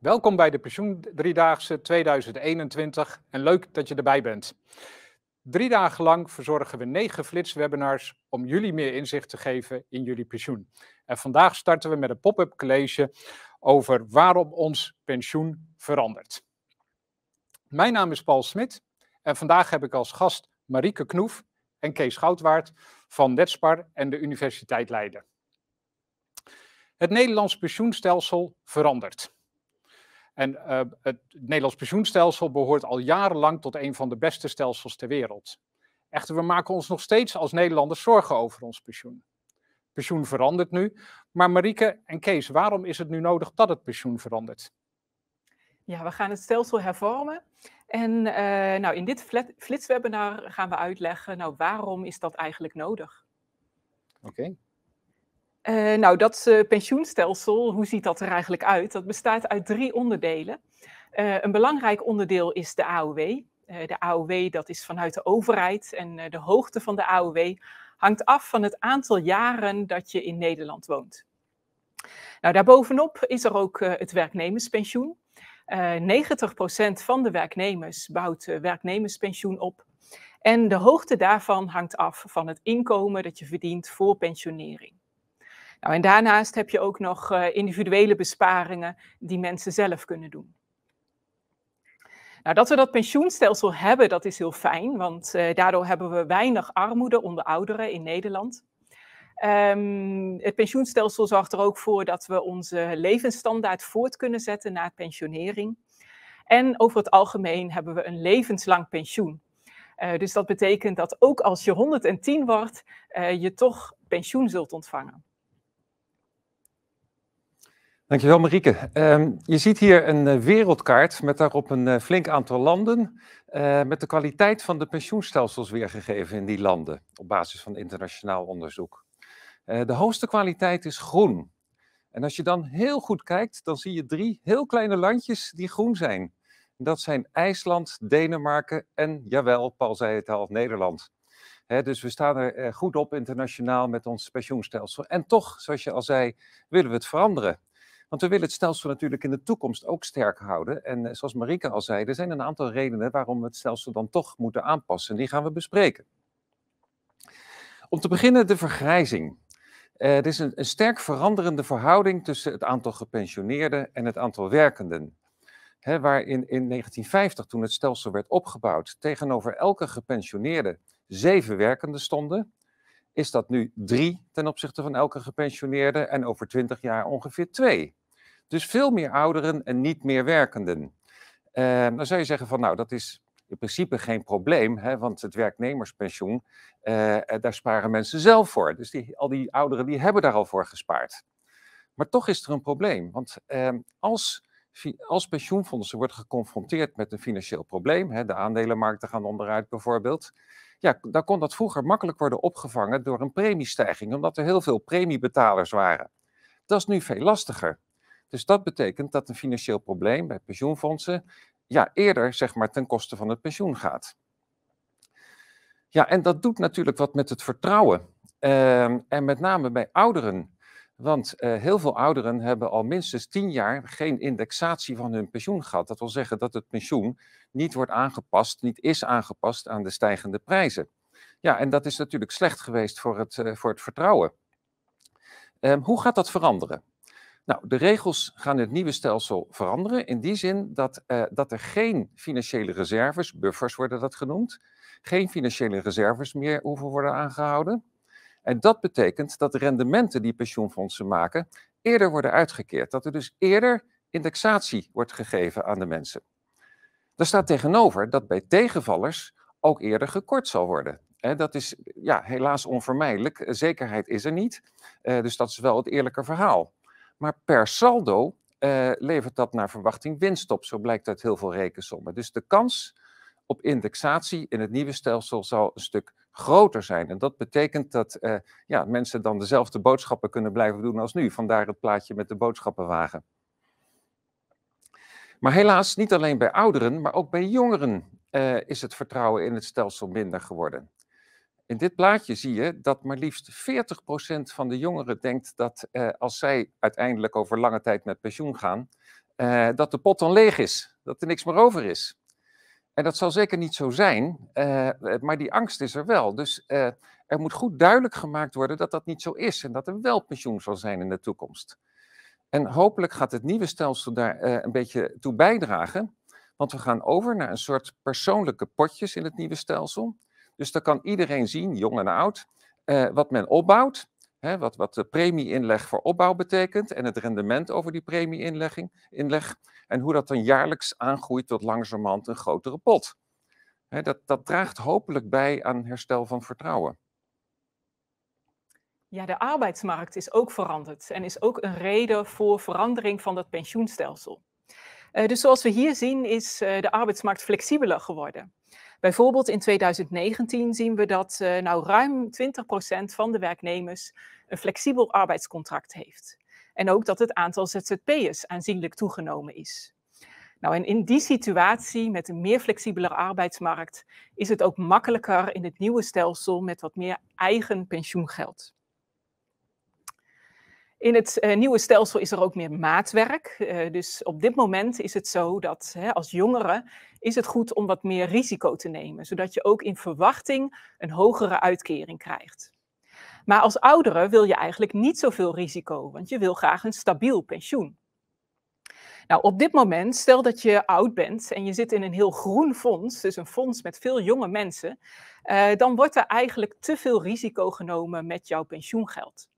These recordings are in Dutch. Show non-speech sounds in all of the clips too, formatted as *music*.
Welkom bij de Pensioen Driedaagse 2021 en leuk dat je erbij bent. Drie dagen lang verzorgen we negen flitswebinars om jullie meer inzicht te geven in jullie pensioen. En vandaag starten we met een pop-up college over waarom ons pensioen verandert. Mijn naam is Paul Smit en vandaag heb ik als gast Marieke Knoef en Kees Goudwaard van Netspar en de Universiteit Leiden. Het Nederlands pensioenstelsel verandert. En eh, het Nederlands pensioenstelsel behoort al jarenlang tot een van de beste stelsels ter wereld. Echter, we maken ons nog steeds als Nederlanders zorgen over ons pensioen. Pensioen verandert nu. Maar Marieke en Kees, waarom is het nu nodig dat het pensioen verandert? Ja, we gaan het stelsel hervormen. En eh, nou, in dit flitswebinar gaan we uitleggen nou, waarom is dat eigenlijk nodig. Oké. Eh, nou, dat eh, pensioenstelsel, hoe ziet dat er eigenlijk uit? Dat bestaat uit drie onderdelen. Eh, een belangrijk onderdeel is de AOW. de AOW dat is vanuit de overheid en de hoogte van de AOW hangt af van het aantal jaren dat je in Nederland woont. Nou, daarbovenop is er ook het werknemerspensioen. 90% van de werknemers bouwt werknemerspensioen op. En de hoogte daarvan hangt af van het inkomen dat je verdient voor pensionering. Nou, en daarnaast heb je ook nog eh, individuele besparingen die mensen zelf kunnen doen. Nou, dat we dat pensioenstelsel hebben, dat is heel fijn, want eh, daardoor hebben we weinig armoede onder ouderen in Nederland. Ehm, het pensioenstelsel zorgt er ook voor dat we onze levensstandaard voort kunnen zetten na pensionering. En over het algemeen hebben we een levenslang pensioen. Eh, dus dat betekent dat ook als je 110 wordt, je toch pensioen zult ontvangen. Dankjewel Marieke. Um, je ziet hier een eh, wereldkaart met daarop een eh, flink aantal landen. Eh, met de kwaliteit van de pensioenstelsels weergegeven in die landen. Op basis van internationaal onderzoek. de hoogste kwaliteit is groen. En als je dan heel goed kijkt, dan zie je drie heel kleine landjes die groen zijn. Dat zijn IJsland, Denemarken en, jawel, Paul zei het al, Nederland. dus we staan er goed op internationaal met ons pensioenstelsel. En toch, zoals je al zei, willen we het veranderen. Want we willen het stelsel natuurlijk in de toekomst ook sterk houden. En eh, zoals Marike al zei, er zijn een aantal redenen waarom we het stelsel dan toch moeten aanpassen. die gaan we bespreken. Om te beginnen de vergrijzing. Uh, er is een, sterk veranderende verhouding tussen het aantal gepensioneerden en het aantal werkenden. Hè, waar in, in 1950, toen het stelsel werd opgebouwd, tegenover elke gepensioneerde zeven werkenden stonden, is dat nu drie ten opzichte van elke gepensioneerde en over twintig jaar ongeveer twee. Dus veel meer ouderen en niet meer werkenden. Uh, dan zou je zeggen van nou, dat is in principe geen probleem, hè, want het werknemerspensioen, eh, eh, daar sparen mensen zelf voor. Dus die, al die ouderen die hebben daar al voor gespaard. Maar toch is er een probleem, want ehm, als, als pensioenfondsen wordt geconfronteerd met een financieel probleem, hè, de aandelenmarkten gaan onderuit bijvoorbeeld, ja, dan kon dat vroeger makkelijk worden opgevangen door een premiestijging, omdat er heel veel premiebetalers waren. Dat is nu veel lastiger. Dus dat betekent dat een financieel probleem bij pensioenfondsen ja, eerder zeg maar, ten koste van het pensioen gaat. Ja, en dat doet natuurlijk wat met het vertrouwen. Ehm, en met name bij ouderen. Want eh, heel veel ouderen hebben al minstens tien jaar geen indexatie van hun pensioen gehad. Dat wil zeggen dat het pensioen niet wordt aangepast, niet is aangepast aan de stijgende prijzen. Ja, en dat is natuurlijk slecht geweest voor het, eh, voor het vertrouwen. Ehm, hoe gaat dat veranderen? Nou, de regels gaan het nieuwe stelsel veranderen in die zin dat, eh, dat er geen financiële reserves, buffers worden dat genoemd, geen financiële reserves meer hoeven worden aangehouden. En dat betekent dat de rendementen die pensioenfondsen maken eerder worden uitgekeerd. Dat er dus eerder indexatie wordt gegeven aan de mensen. Daar staat tegenover dat bij tegenvallers ook eerder gekort zal worden. dat is ja, helaas onvermijdelijk. Zekerheid is er niet. Eh, dus dat is wel het eerlijke verhaal. Maar per saldo eh, levert dat naar verwachting winst op. Zo blijkt uit heel veel rekensommen. Dus de kans op indexatie in het nieuwe stelsel zal een stuk groter zijn. En dat betekent dat eh, ja, mensen dan dezelfde boodschappen kunnen blijven doen als nu. Vandaar het plaatje met de boodschappenwagen. Maar helaas, niet alleen bij ouderen, maar ook bij jongeren eh, is het vertrouwen in het stelsel minder geworden. In dit plaatje zie je dat maar liefst 40% van de jongeren denkt dat eh, als zij uiteindelijk over lange tijd met pensioen gaan, eh, dat de pot dan leeg is, dat er niks meer over is. En dat zal zeker niet zo zijn, eh, maar die angst is er wel. Dus er moet goed duidelijk gemaakt worden dat dat niet zo is en dat er wel pensioen zal zijn in de toekomst. En hopelijk gaat het nieuwe stelsel daar een beetje toe bijdragen, want we gaan over naar een soort persoonlijke potjes in het nieuwe stelsel. Dus dan kan iedereen zien, jong en oud, eh, wat men opbouwt. Hè, wat, wat de premieinleg voor opbouw betekent en het rendement over die premieinleg. Inleg, en hoe dat dan jaarlijks aangroeit tot langzamerhand een grotere pot. Hè, dat, dat draagt hopelijk bij aan herstel van vertrouwen. Ja, de arbeidsmarkt is ook veranderd en is ook een reden voor verandering van dat pensioenstelsel. Eh, dus zoals we hier zien is eh, de arbeidsmarkt flexibeler geworden. Bijvoorbeeld in 2019 zien we dat uh, nou ruim 20% van de werknemers een flexibel arbeidscontract heeft. En ook dat het aantal ZZP'ers aanzienlijk toegenomen is. Nou, en in die situatie met een meer flexibele arbeidsmarkt is het ook makkelijker in het nieuwe stelsel met wat meer eigen pensioengeld. In het eh, nieuwe stelsel is er ook meer maatwerk. Eh, dus op dit moment is het zo dat hè, als jongeren is het goed om wat meer risico te nemen, zodat je ook in verwachting een hogere uitkering krijgt. Maar als oudere wil je eigenlijk niet zoveel risico, want je wil graag een stabiel pensioen. Nou, op dit moment, stel dat je oud bent en je zit in een heel groen fonds, dus een fonds met veel jonge mensen, eh, dan wordt er eigenlijk te veel risico genomen met jouw pensioengeld.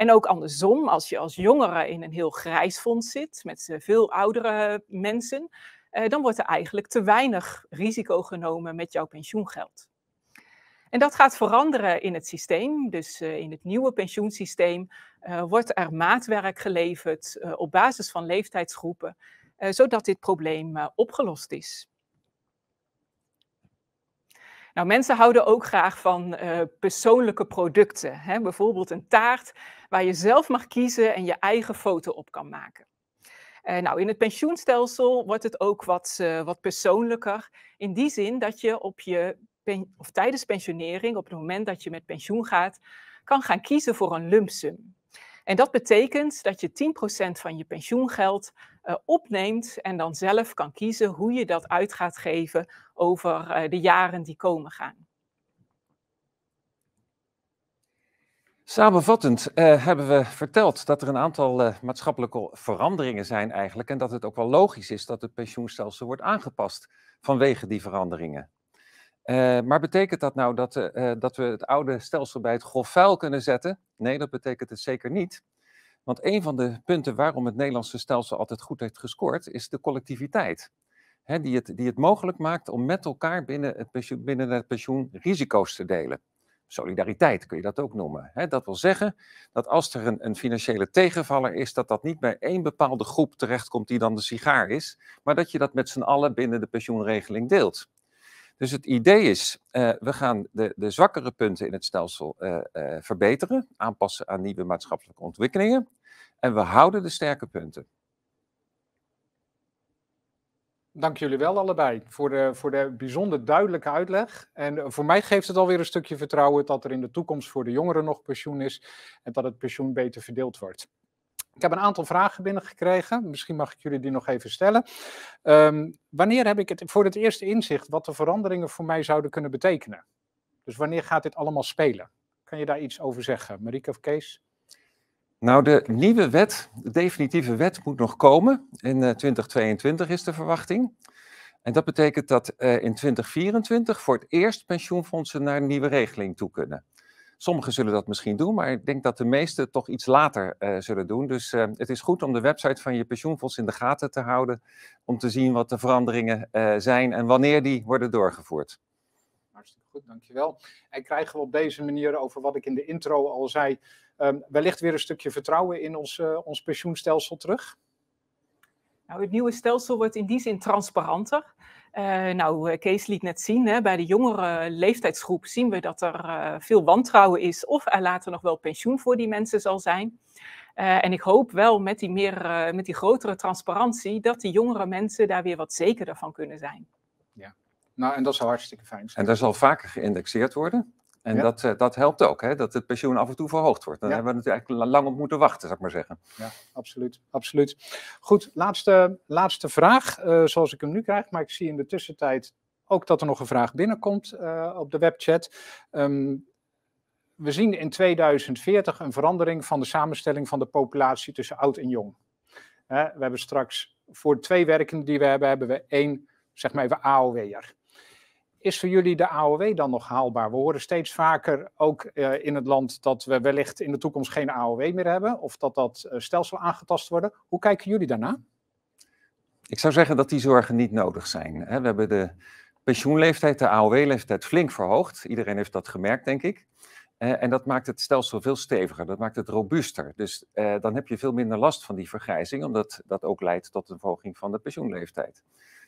En ook andersom, als je als jongere in een heel grijs fonds zit met eh, veel oudere mensen, eh, dan wordt er eigenlijk te weinig risico genomen met jouw pensioengeld. En dat gaat veranderen in het systeem. Dus eh, in het nieuwe pensioensysteem wordt er maatwerk geleverd op basis van leeftijdsgroepen, zodat dit probleem opgelost is. Nou, mensen houden ook graag van eh, persoonlijke producten. Hè? Bijvoorbeeld een taart waar je zelf mag kiezen en je eigen foto op kan maken. nou, in het pensioenstelsel wordt het ook wat, eh, wat persoonlijker. In die zin dat je, op je of tijdens pensionering, op het moment dat je met pensioen gaat, kan gaan kiezen voor een lump sum. En dat betekent dat je 10% van je pensioengeld eh, opneemt en dan zelf kan kiezen hoe je dat uit gaat geven over eh, de jaren die komen gaan. Samenvattend eh, hebben we verteld dat er een aantal maatschappelijke veranderingen zijn eigenlijk en dat het ook wel logisch is dat het pensioenstelsel wordt aangepast vanwege die veranderingen. Eh, maar betekent dat nou dat, eh, eh, dat we het oude stelsel bij het grof vuil kunnen zetten? Nee, dat betekent het zeker niet. Want een van de punten waarom het Nederlandse stelsel altijd goed heeft gescoord, is de collectiviteit. Hè, die, het, die het mogelijk maakt om met elkaar binnen het pensioen, binnen risico's te delen. Solidariteit kun je dat ook noemen. Hè, dat wil zeggen dat als er een, een financiële tegenvaller is, dat dat niet bij één bepaalde groep terechtkomt die dan de sigaar is, maar dat je dat met z'n allen binnen de pensioenregeling deelt. Dus het idee is, eh, we gaan de, de zwakkere punten in het stelsel eh, eh, verbeteren, aanpassen aan nieuwe maatschappelijke ontwikkelingen. En we houden de sterke punten. Dank jullie wel allebei voor de, voor de bijzonder duidelijke uitleg. En voor mij geeft het alweer een stukje vertrouwen dat er in de toekomst voor de jongeren nog pensioen is en dat het pensioen beter verdeeld wordt. Ik heb een aantal vragen binnengekregen. Misschien mag ik jullie die nog even stellen. Ehm, wanneer heb ik het voor het eerste inzicht wat de veranderingen voor mij zouden kunnen betekenen? Dus wanneer gaat dit allemaal spelen? Kan je daar iets over zeggen, Marieke of Kees? Nou, de nieuwe wet, de definitieve wet, moet nog komen. In 2022 eh, is de verwachting. En dat betekent dat eh, in 2024 voor het eerst pensioenfondsen naar een nieuwe regeling toe kunnen. Sommigen zullen dat misschien doen, maar ik denk dat de meesten toch iets later eh, zullen doen. Dus eh, het is goed om de website van je pensioenfonds in de gaten te houden. Om te zien wat de veranderingen eh, zijn en wanneer die worden doorgevoerd. Hartstikke goed, dankjewel. En krijgen we op deze manier over wat ik in de intro al zei. Ehm, wellicht weer een stukje vertrouwen in ons, ons pensioenstelsel terug? Nou, het nieuwe stelsel wordt in die zin transparanter. Eh, nou, eh, Kees liet net zien, hè, bij de jongere leeftijdsgroep zien we dat er eh, veel wantrouwen is of er later nog wel pensioen voor die mensen zal zijn. en ik hoop wel met die, meer, met die grotere transparantie dat die jongere mensen daar weer wat zekerder van kunnen zijn. Ja, nou en dat zou hartstikke fijn zijn. En daar zal vaker geïndexeerd worden? En dat, eh, dat helpt ook, hè, dat het pensioen af en toe verhoogd wordt. Daar hebben we natuurlijk lang op moeten wachten, zou ik maar zeggen. Ja, absoluut. absoluut. Goed, laatste, laatste vraag, eh, zoals ik hem nu krijg. Maar ik zie in de tussentijd ook dat er nog een vraag binnenkomt eh, op de webchat. Ehm, we zien in 2040 een verandering van de samenstelling van de populatie tussen oud en jong. we hebben straks voor twee werkenden die we hebben, hebben we één, zeg maar even AOW'er is voor jullie de AOW dan nog haalbaar? We horen steeds vaker ook eh, in het land dat we wellicht in de toekomst geen AOW meer hebben of dat dat eh, stelsel aangetast wordt. Hoe kijken jullie daarna? Ik zou zeggen dat die zorgen niet nodig zijn. We hebben de pensioenleeftijd, de AOW-leeftijd flink verhoogd. Iedereen heeft dat gemerkt, denk ik. Eh, en dat maakt het stelsel veel steviger, dat maakt het robuuster. Dus dan heb je veel minder last van die vergrijzing, omdat dat ook leidt tot een verhoging van de pensioenleeftijd.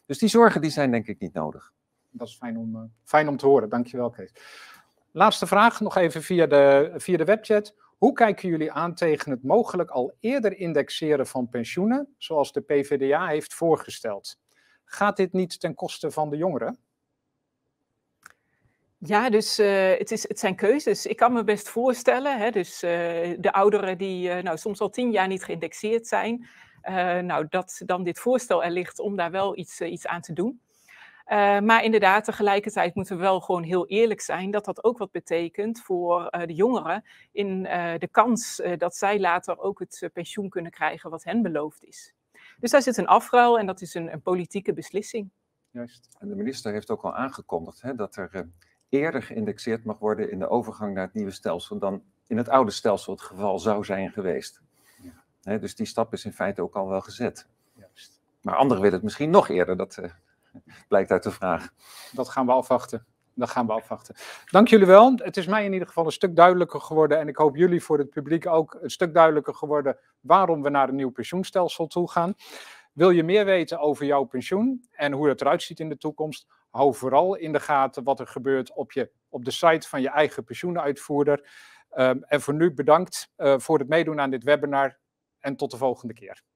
Dus die zorgen die zijn denk ik niet nodig dat is fijn om, eh, fijn om te horen. Dankjewel, Kees. Laatste vraag, nog even via de, via de webchat. Hoe kijken jullie aan tegen het mogelijk al eerder indexeren van pensioenen, zoals de PVDA heeft voorgesteld? Gaat dit niet ten koste van de jongeren? Ja, dus eh, het, is, het zijn keuzes. Ik kan me best voorstellen, hè, dus eh, de ouderen die nou, soms al tien jaar niet geïndexeerd zijn, nou, dat dan dit voorstel er ligt om daar wel iets, iets aan te doen. Eh, maar inderdaad, tegelijkertijd moeten we wel gewoon heel eerlijk zijn dat dat ook wat betekent voor eh, de jongeren in eh, de kans dat zij later ook het pensioen kunnen krijgen wat hen beloofd is. Dus daar zit een afruil en dat is een, een politieke beslissing. Juist. En de minister heeft ook al aangekondigd hè, dat er eerder geïndexeerd mag worden in de overgang naar het nieuwe stelsel dan in het oude stelsel het geval zou zijn geweest. Ja. Hè, dus die stap is in feite ook al wel gezet. Juist. Maar anderen willen het misschien nog eerder. Dat, *laughs* Blijkt uit de vraag. Dat gaan we afwachten. Dat gaan we afwachten. Dank jullie wel. Het is mij in ieder geval een stuk duidelijker geworden. En ik hoop jullie voor het publiek ook een stuk duidelijker geworden waarom we naar een nieuw pensioenstelsel toe gaan. Wil je meer weten over jouw pensioen en hoe het eruit ziet in de toekomst? Hou vooral in de gaten wat er gebeurt op, je, op de site van je eigen pensioenuitvoerder. Ehm, en voor nu bedankt eh, voor het meedoen aan dit webinar en tot de volgende keer.